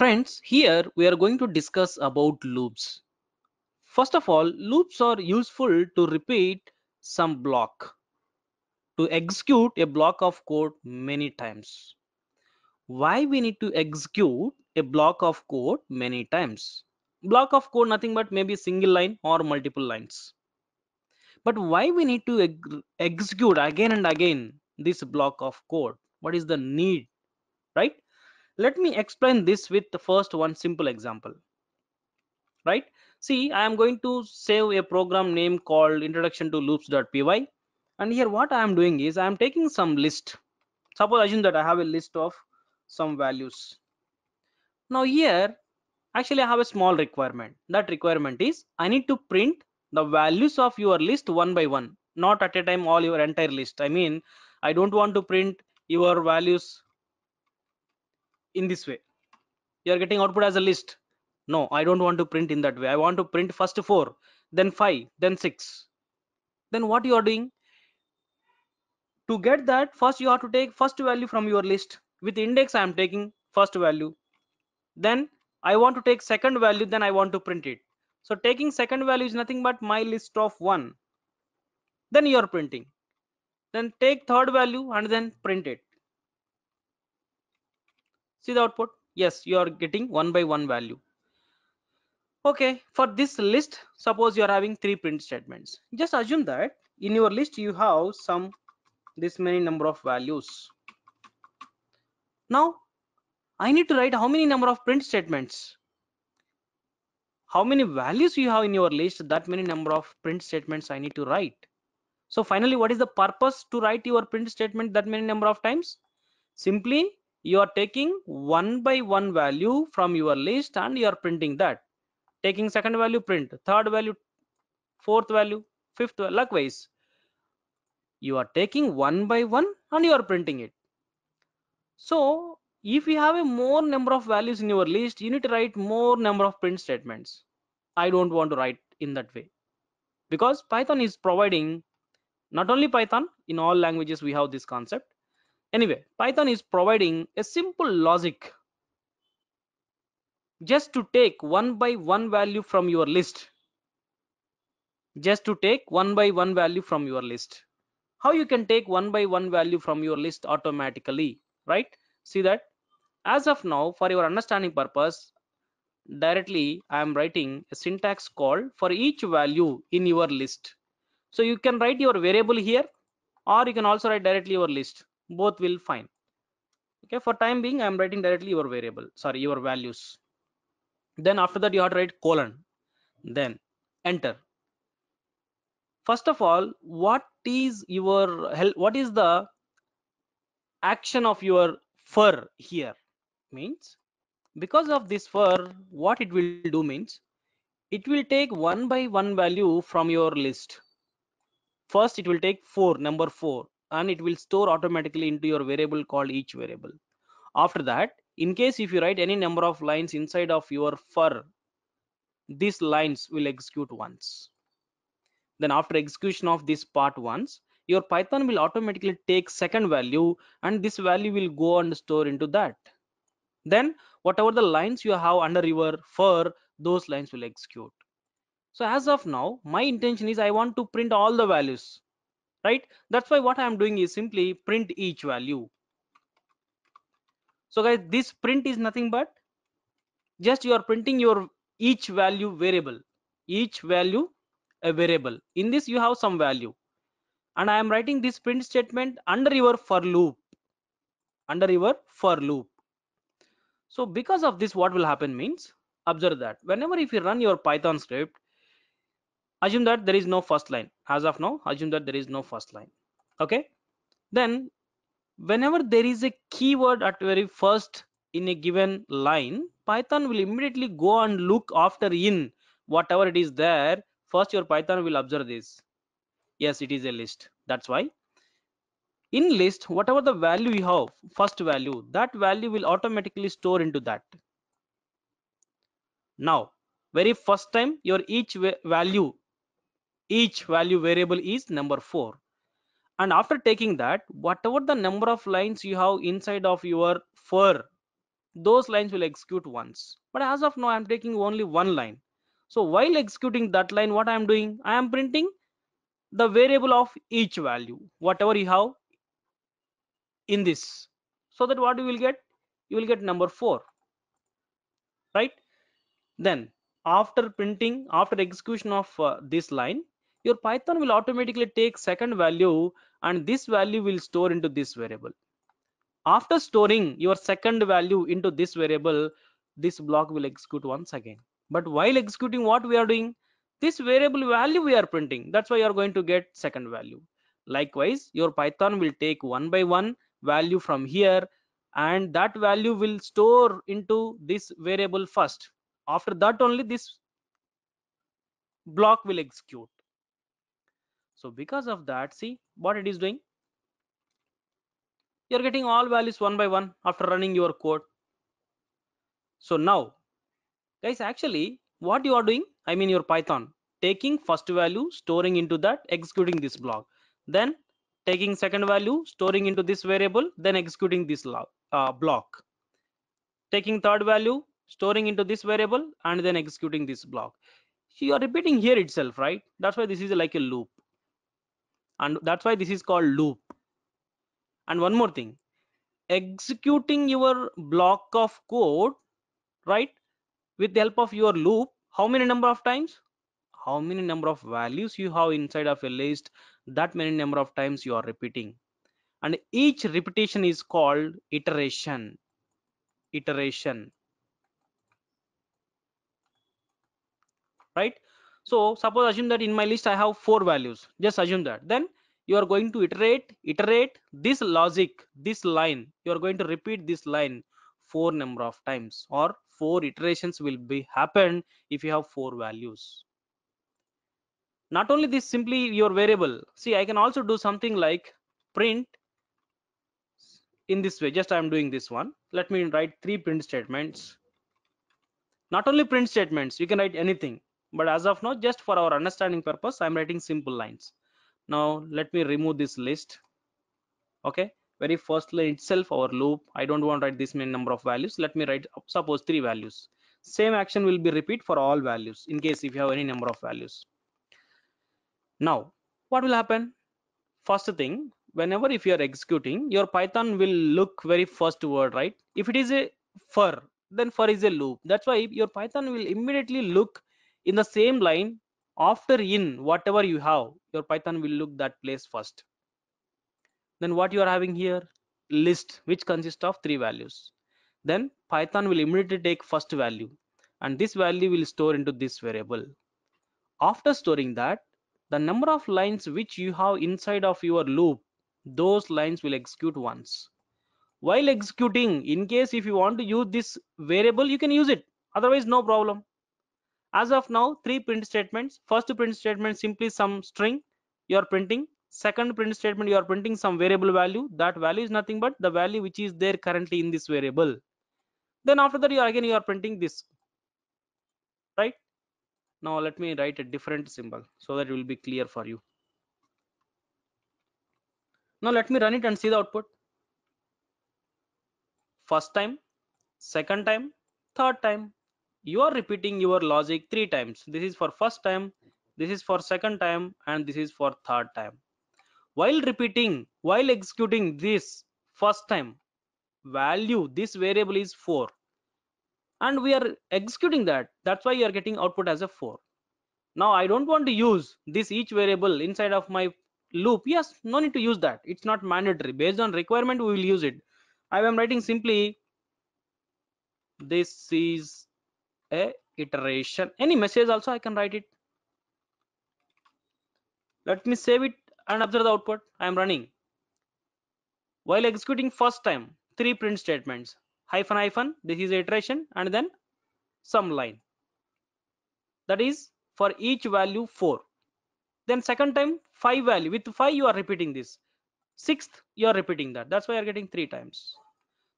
Friends, here we are going to discuss about loops. First of all, loops are useful to repeat some block, to execute a block of code many times. Why we need to execute a block of code many times? Block of code nothing but maybe single line or multiple lines. But why we need to ex execute again and again this block of code? What is the need, right? Let me explain this with the first one simple example. Right? See, I am going to save a program name called introduction to loops.py. And here what I am doing is I am taking some list. Suppose assume that I have a list of some values. Now here, actually I have a small requirement. That requirement is I need to print the values of your list one by one, not at a time all your entire list. I mean, I don't want to print your values in this way you are getting output as a list no i don't want to print in that way i want to print first four then five then six then what you are doing to get that first you have to take first value from your list with index i am taking first value then i want to take second value then i want to print it so taking second value is nothing but my list of one then you are printing then take third value and then print it see the output yes you are getting one by one value okay for this list suppose you are having three print statements just assume that in your list you have some this many number of values now i need to write how many number of print statements how many values you have in your list that many number of print statements i need to write so finally what is the purpose to write your print statement that many number of times simply you are taking one by one value from your list and you are printing that taking second value print third value fourth value fifth likewise you are taking one by one and you are printing it so if you have a more number of values in your list you need to write more number of print statements i don't want to write in that way because python is providing not only python in all languages we have this concept Anyway, Python is providing a simple logic just to take one by one value from your list. Just to take one by one value from your list. How you can take one by one value from your list automatically, right? See that as of now for your understanding purpose directly i am writing a syntax call for each value in your list so you can write your variable here or you can also write directly your list both will fine okay for time being i'm writing directly your variable sorry your values then after that you have to write colon then enter first of all what is your what is the action of your fur here means because of this fur what it will do means it will take one by one value from your list first it will take four number four and it will store automatically into your variable called each variable after that in case if you write any number of lines inside of your for these lines will execute once then after execution of this part once your python will automatically take second value and this value will go and store into that then whatever the lines you have under your for those lines will execute so as of now my intention is i want to print all the values right that's why what i am doing is simply print each value so guys this print is nothing but just you are printing your each value variable each value a variable in this you have some value and i am writing this print statement under your for loop under your for loop so because of this what will happen means observe that whenever if you run your python script assume that there is no first line as of now assume that there is no first line okay then whenever there is a keyword at very first in a given line python will immediately go and look after in whatever it is there first your python will observe this yes it is a list that's why in list whatever the value you have first value that value will automatically store into that now very first time your each value each value variable is number 4 and after taking that whatever the number of lines you have inside of your for those lines will execute once but as of now i'm taking only one line so while executing that line what i'm doing i am printing the variable of each value whatever you have in this so that what you will get you will get number 4 right then after printing after execution of uh, this line your python will automatically take second value and this value will store into this variable after storing your second value into this variable this block will execute once again but while executing what we are doing this variable value we are printing that's why you are going to get second value likewise your python will take one by one value from here and that value will store into this variable first after that only this block will execute so because of that see what it is doing you're getting all values one by one after running your code so now guys actually what you are doing i mean your python taking first value storing into that executing this block then taking second value storing into this variable then executing this uh, block taking third value storing into this variable and then executing this block so you are repeating here itself right that's why this is like a loop and that's why this is called loop and one more thing executing your block of code right with the help of your loop how many number of times how many number of values you have inside of a list that many number of times you are repeating and each repetition is called iteration iteration right so suppose assume that in my list i have four values just assume that then you are going to iterate iterate this logic this line you are going to repeat this line four number of times or four iterations will be happen if you have four values not only this simply your variable see i can also do something like print in this way just i am doing this one let me write three print statements not only print statements you can write anything but as of now just for our understanding purpose i'm writing simple lines now let me remove this list okay very first line itself our loop i don't want to write this many number of values let me write suppose three values same action will be repeat for all values in case if you have any number of values now what will happen first thing whenever if you are executing your python will look very first word right if it is a for then for is a loop that's why your python will immediately look in the same line after in whatever you have your python will look that place first then what you are having here list which consists of three values then python will immediately take first value and this value will store into this variable after storing that the number of lines which you have inside of your loop those lines will execute once while executing in case if you want to use this variable you can use it otherwise no problem as of now three print statements first print statement simply some string you are printing second print statement you are printing some variable value that value is nothing but the value which is there currently in this variable then after that you are again you are printing this right now let me write a different symbol so that it will be clear for you now let me run it and see the output first time second time third time you are repeating your logic three times this is for first time this is for second time and this is for third time while repeating while executing this first time value this variable is 4 and we are executing that that's why you are getting output as a 4 now i don't want to use this each variable inside of my loop yes no need to use that it's not mandatory based on requirement we will use it i am writing simply this is a iteration any message also i can write it let me save it and observe the output i am running while executing first time three print statements hyphen hyphen this is iteration and then some line that is for each value 4 then second time 5 value with 5 you are repeating this sixth you are repeating that that's why you are getting 3 times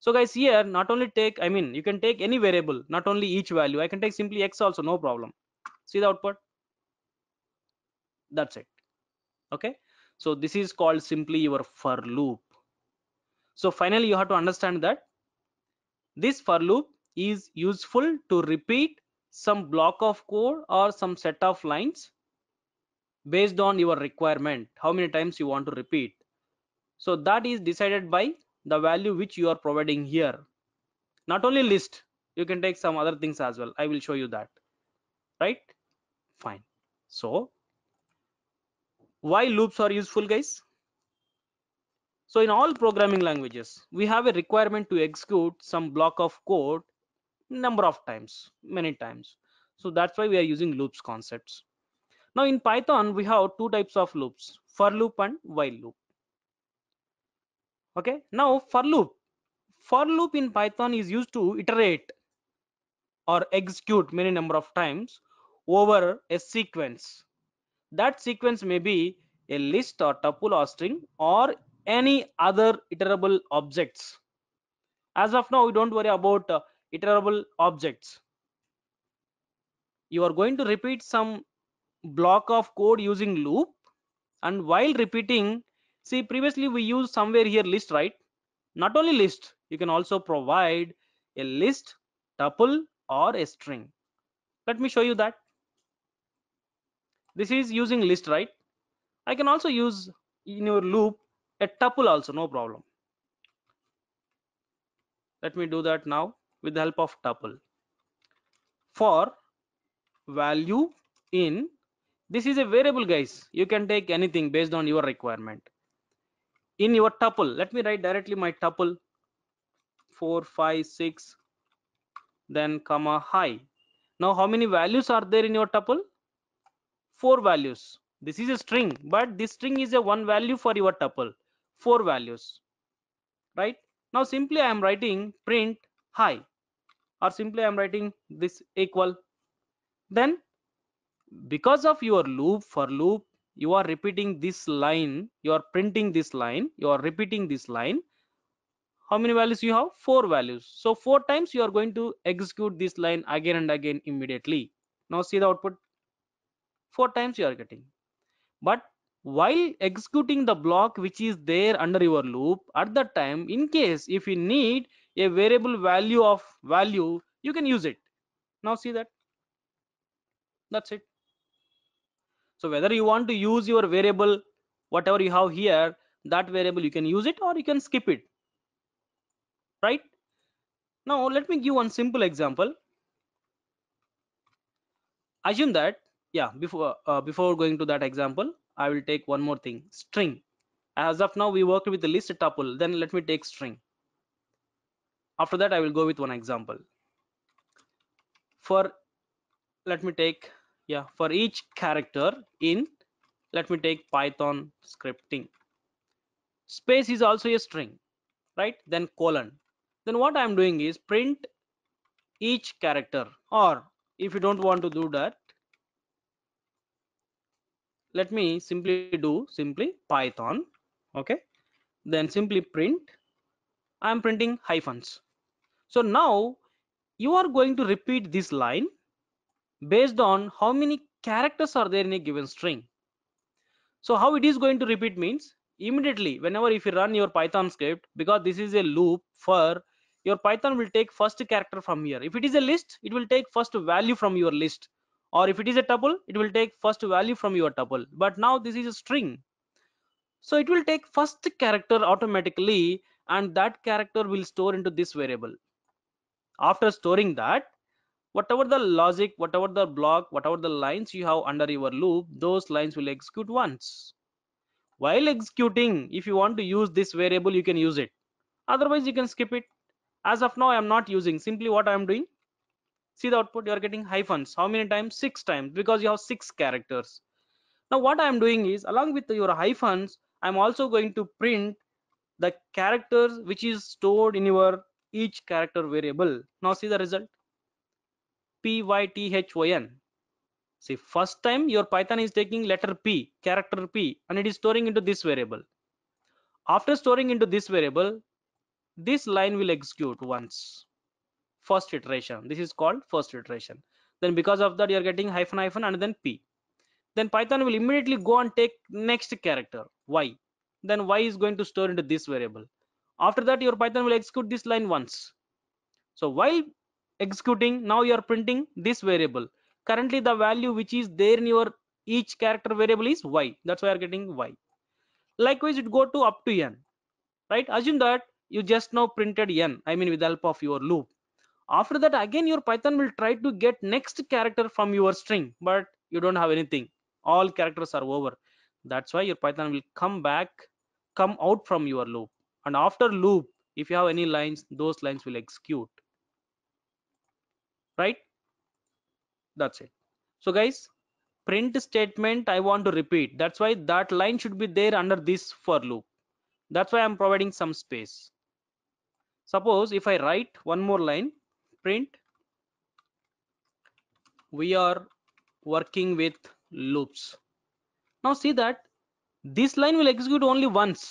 so guys here not only take i mean you can take any variable not only each value i can take simply x also no problem see the output that's it okay so this is called simply your for loop so finally you have to understand that this for loop is useful to repeat some block of code or some set of lines based on your requirement how many times you want to repeat so that is decided by the value which you are providing here not only list you can take some other things as well i will show you that right fine so why loops are useful guys so in all programming languages we have a requirement to execute some block of code number of times many times so that's why we are using loops concepts now in python we have two types of loops for loop and while loop okay now for loop for loop in python is used to iterate or execute many number of times over a sequence that sequence may be a list or tuple or string or any other iterable objects as of now we don't worry about uh, iterable objects you are going to repeat some block of code using loop and while repeating see previously we used somewhere here list right not only list you can also provide a list tuple or a string let me show you that this is using list right i can also use in your loop a tuple also no problem let me do that now with the help of tuple for value in this is a variable guys you can take anything based on your requirement in your tuple let me write directly my tuple 4 5 6 then comma high now how many values are there in your tuple four values this is a string but this string is a one value for your tuple four values right now simply i am writing print high or simply i am writing this equal then because of your loop for loop you are repeating this line you are printing this line you are repeating this line how many values you have four values so four times you are going to execute this line again and again immediately now see the output four times you are getting but while executing the block which is there under your loop at that time in case if you need a variable value of value you can use it now see that that's it so whether you want to use your variable whatever you have here that variable you can use it or you can skip it right now let me give one simple example assume that yeah before uh, before going to that example i will take one more thing string as of now we worked with the list tuple then let me take string after that i will go with one example for let me take yeah for each character in let me take python scripting space is also a string right then colon then what i'm doing is print each character or if you don't want to do that let me simply do simply python okay then simply print i'm printing hyphens so now you are going to repeat this line based on how many characters are there in a given string. So how it is going to repeat means immediately whenever if you run your Python script because this is a loop for your Python will take first character from here. If it is a list, it will take first value from your list or if it is a tuple, it will take first value from your tuple. But now this is a string. So it will take first character automatically and that character will store into this variable. After storing that, whatever the logic whatever the block whatever the lines you have under your loop those lines will execute once while executing if you want to use this variable you can use it otherwise you can skip it as of now i am not using simply what i am doing see the output you are getting hyphens how many times six times because you have six characters now what i am doing is along with your hyphens i'm also going to print the characters which is stored in your each character variable now see the result python see first time your python is taking letter p character p and it is storing into this variable after storing into this variable this line will execute once first iteration this is called first iteration then because of that you are getting hyphen hyphen and then p then python will immediately go and take next character y then y is going to store into this variable after that your python will execute this line once so while executing now you are printing this variable currently the value which is there in your each character variable is y that's why you're getting y likewise it go to up to n right assume that you just now printed n i mean with the help of your loop after that again your python will try to get next character from your string but you don't have anything all characters are over that's why your python will come back come out from your loop and after loop if you have any lines those lines will execute right that's it so guys print statement i want to repeat that's why that line should be there under this for loop that's why i'm providing some space suppose if i write one more line print we are working with loops now see that this line will execute only once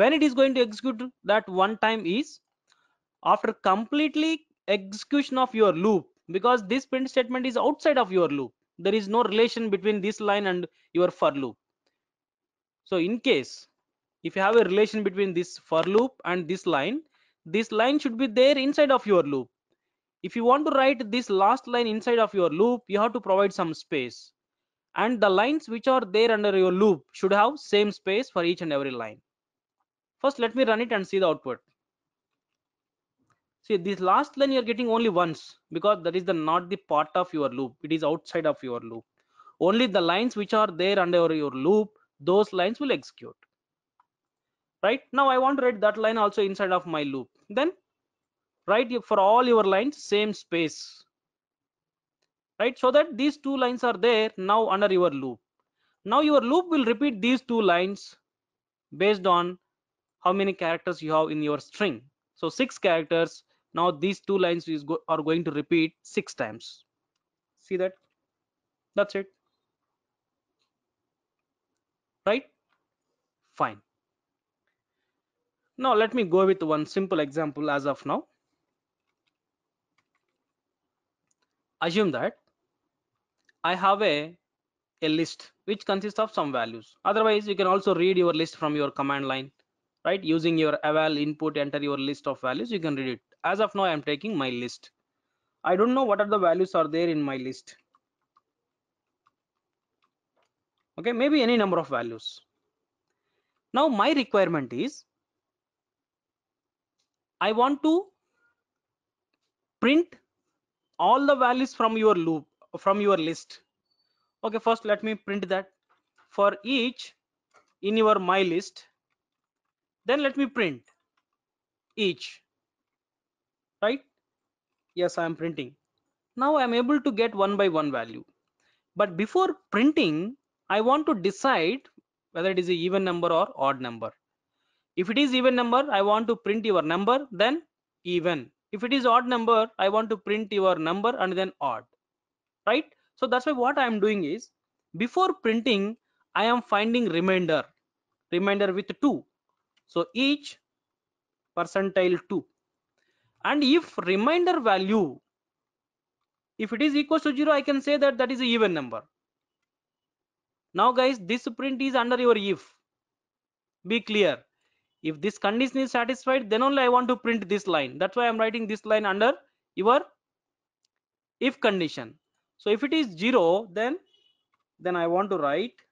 when it is going to execute that one time is after completely execution of your loop because this print statement is outside of your loop there is no relation between this line and your for loop so in case if you have a relation between this for loop and this line this line should be there inside of your loop if you want to write this last line inside of your loop you have to provide some space and the lines which are there under your loop should have same space for each and every line first let me run it and see the output see this last line you're getting only once because that is the not the part of your loop it is outside of your loop only the lines which are there under your loop those lines will execute right now i want to write that line also inside of my loop then write for all your lines same space right so that these two lines are there now under your loop now your loop will repeat these two lines based on how many characters you have in your string so six characters now these two lines is go are going to repeat six times see that that's it right fine now let me go with one simple example as of now assume that i have a a list which consists of some values otherwise you can also read your list from your command line right using your eval input enter your list of values you can read it as of now i'm taking my list i don't know what are the values are there in my list okay maybe any number of values now my requirement is i want to print all the values from your loop from your list okay first let me print that for each in your my list then let me print each right yes i am printing now i am able to get one by one value but before printing i want to decide whether it is an even number or odd number if it is even number i want to print your number then even if it is odd number i want to print your number and then odd right so that's why what i am doing is before printing i am finding remainder remainder with 2 so each percentile 2 and if remainder value if it is equal to 0 i can say that that is an even number now guys this print is under your if be clear if this condition is satisfied then only i want to print this line that's why i'm writing this line under your if condition so if it is 0 then then i want to write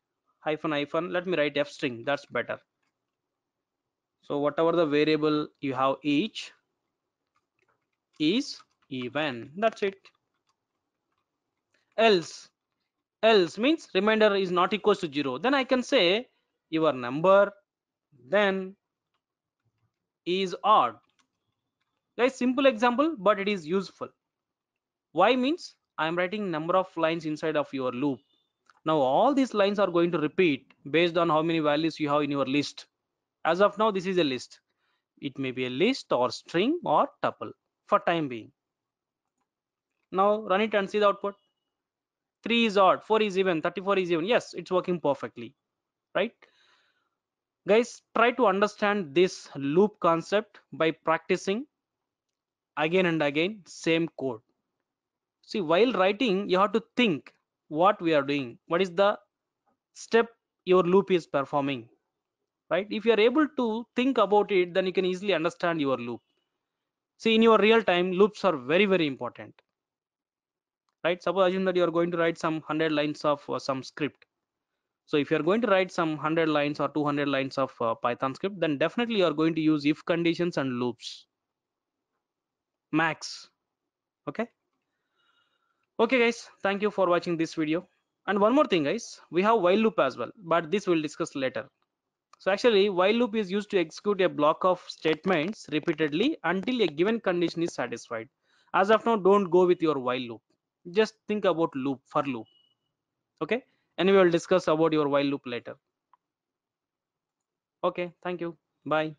hyphen hyphen let me write f string that's better so whatever the variable you have each is even that's it else else means remainder is not equals to zero then i can say your number then is odd guys simple example but it is useful why means i am writing number of lines inside of your loop now all these lines are going to repeat based on how many values you have in your list as of now this is a list it may be a list or string or tuple for time being now run it and see the output 3 is odd 4 is even 34 is even yes it's working perfectly right guys try to understand this loop concept by practicing again and again same code see while writing you have to think what we are doing what is the step your loop is performing right if you are able to think about it then you can easily understand your loop see in your real time loops are very very important right suppose assume that you are going to write some 100 lines of uh, some script so if you are going to write some 100 lines or 200 lines of uh, python script then definitely you are going to use if conditions and loops max okay okay guys thank you for watching this video and one more thing guys we have while loop as well but this we'll discuss later so actually while loop is used to execute a block of statements repeatedly until a given condition is satisfied. As of now, don't go with your while loop. Just think about loop for loop. Okay. And we will discuss about your while loop later. Okay. Thank you. Bye.